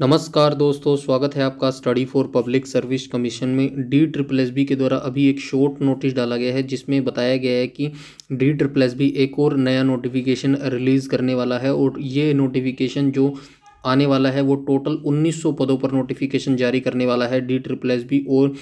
नमस्कार दोस्तों स्वागत है आपका study for public service commission में डी ट्रिपल एस बी के द्वारा अभी एक शॉर्ट नोटिस डाला गया है जिसमें बताया गया है कि डी ट्रिपल एस बी एक और नया नोटिफिकेशन रिलीज़ करने वाला है और ये नोटिफिकेशन जो आने वाला है वो टोटल 1900 पदों पर नोटिफिकेशन जारी करने वाला है डी ट्रिपल एस बी और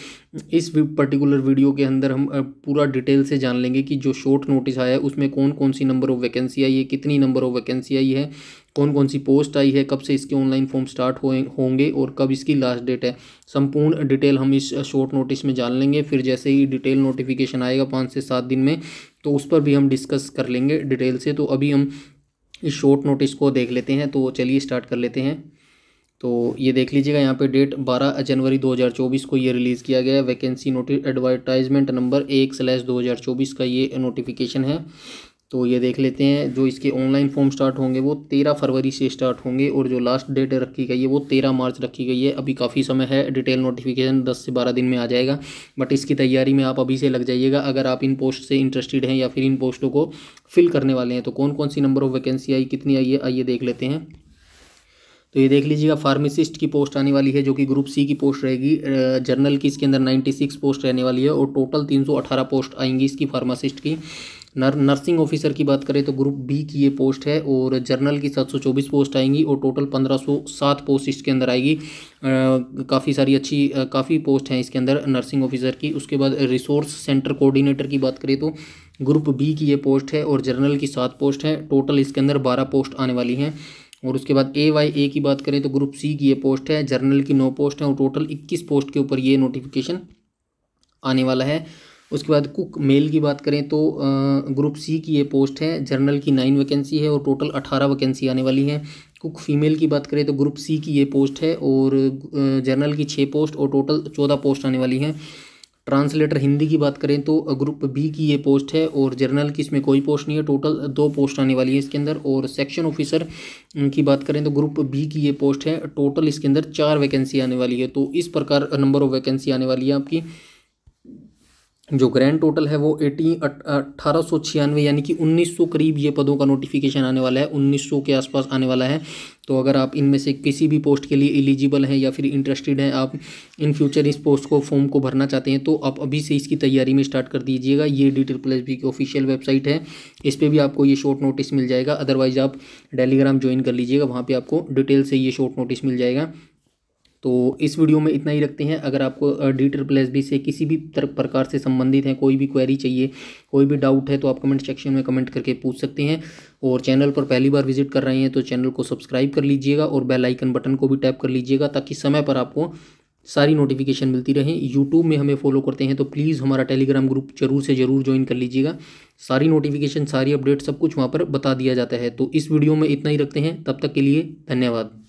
इस पर्टिकुलर वीडियो के अंदर हम पूरा डिटेल से जान लेंगे कि जो शॉर्ट नोटिस आया है उसमें कौन कौन सी नंबर ऑफ़ वैकेंसी आई है कितनी नंबर ऑफ़ वैकेंसी आई है कौन कौन सी पोस्ट आई है कब से इसके ऑनलाइन फॉर्म स्टार्ट होंगे और कब इसकी लास्ट डेट है संपूर्ण डिटेल हम इस शॉर्ट नोटिस में जान लेंगे फिर जैसे ही डिटेल नोटिफिकेशन आएगा पाँच से सात दिन में तो उस पर भी हम डिस्कस कर लेंगे डिटेल से तो अभी हम इस शॉर्ट नोटिस को देख लेते हैं तो चलिए स्टार्ट कर लेते हैं तो ये देख लीजिएगा यहाँ पे डेट 12 जनवरी 2024 को ये रिलीज़ किया गया है वैकेंसी नोटिस एडवर्टाइजमेंट नंबर एक स्लैश दो का ये नोटिफिकेशन है तो ये देख लेते हैं जो इसके ऑनलाइन फॉर्म स्टार्ट होंगे वो तेरह फरवरी से स्टार्ट होंगे और जो लास्ट डेट रखी गई है वो तेरह मार्च रखी गई है अभी काफ़ी समय है डिटेल नोटिफिकेशन दस से बारह दिन में आ जाएगा बट इसकी तैयारी में आप अभी से लग जाइएगा अगर आप इन पोस्ट से इंटरेस्टेड हैं या फिर इन पोस्टों को फिल करने वाले हैं तो कौन कौन सी नंबर ऑफ वैकेंसी आई कितनी आई है आइए देख लेते हैं तो ये देख लीजिएगा फार्मासिस्ट की पोस्ट आने वाली है जो कि ग्रुप सी की पोस्ट रहेगी जर्नल की इसके अंदर सिक्स पोस्ट रहने वाली है और टोटल अठारह पोस्ट आएंगी इसकी फार्मासिस्ट की नर नर्सिंग ऑफिसर की बात करें तो ग्रुप बी की ये पोस्ट है और जर्नल की 724 पोस्ट आएंगी और टोटल 1507 पोस्ट इसके अंदर आएगी काफ़ी सारी अच्छी काफ़ी पोस्ट हैं इसके अंदर नर्सिंग ऑफिसर की उसके बाद रिसोर्स सेंटर कोऑर्डिनेटर की बात करें तो ग्रुप बी की ये पोस्ट है और जर्नल की सात पोस्ट है टोटल इसके अंदर बारह पोस्ट आने वाली हैं और उसके बाद ए वाई ए की बात करें तो ग्रुप सी की ये पोस्ट है जर्नल की नौ पोस्ट है और टोटल इक्कीस पोस्ट के ऊपर ये नोटिफिकेशन आने वाला है उसके बाद कुक मेल की बात करें तो ग्रुप सी की ये पोस्ट है जर्नल की नाइन वैकेंसी है और टोटल अठारह वैकेंसी आने वाली है कुक फीमेल की बात करें तो ग्रुप सी की ये पोस्ट है और जर्नल की छः पोस्ट और टोटल चौदह पोस्ट आने वाली हैं ट्रांसलेटर हिंदी की बात करें तो ग्रुप बी की ये पोस्ट है और जर्नल की इसमें कोई पोस्ट नहीं है टोटल दो पोस्ट आने वाली है इसके अंदर और सेक्शन ऑफिसर की बात करें तो ग्रुप बी की ये पोस्ट है टोटल इसके अंदर चार वैकेंसी आने वाली है तो इस प्रकार नंबर ऑफ वैकेंसी आने वाली है आपकी जो ग्रैंड टोटल है वो एटीन अट्ठारह सौ छियानवे यानी कि उन्नीस सौ करीब ये पदों का नोटिफिकेशन आने वाला है उन्नीस सौ के आसपास आने वाला है तो अगर आप इनमें से किसी भी पोस्ट के लिए एलिजिबल हैं या फिर इंटरेस्टेड हैं आप इन फ्यूचर इस पोस्ट को फॉर्म को भरना चाहते हैं तो आप अभी से इसकी तैयारी में स्टार्ट कर दीजिएगा ये डी ट्रिपल एस बी की ऑफिशियल वेबसाइट है इस पर भी आपको ये शॉर्ट नोटिस मिल जाएगा अदरवाइज़ आप टेलीग्राम ज्वाइन कर लीजिएगा वहाँ पर आपको डिटेल से ये शॉर्ट नोटिस मिल जाएगा तो इस वीडियो में इतना ही रखते हैं अगर आपको डी ट्रिपल एस बी से किसी भी प्रकार से संबंधित हैं कोई भी क्वेरी चाहिए कोई भी डाउट है तो आप कमेंट सेक्शन में कमेंट करके पूछ सकते हैं और चैनल पर पहली बार विजिट कर रहे हैं तो चैनल को सब्सक्राइब कर लीजिएगा और बेल आइकन बटन को भी टैप कर लीजिएगा ताकि समय पर आपको सारी नोटिफिकेशन मिलती रहें यूट्यूब में हमें फॉलो करते हैं तो प्लीज़ हमारा टेलीग्राम ग्रुप जरूर से ज़रूर ज्वाइन कर लीजिएगा सारी नोटिफिकेशन सारी अपडेट सब कुछ वहाँ पर बता दिया जाता है तो इस वीडियो में इतना ही रखते हैं तब तक के लिए धन्यवाद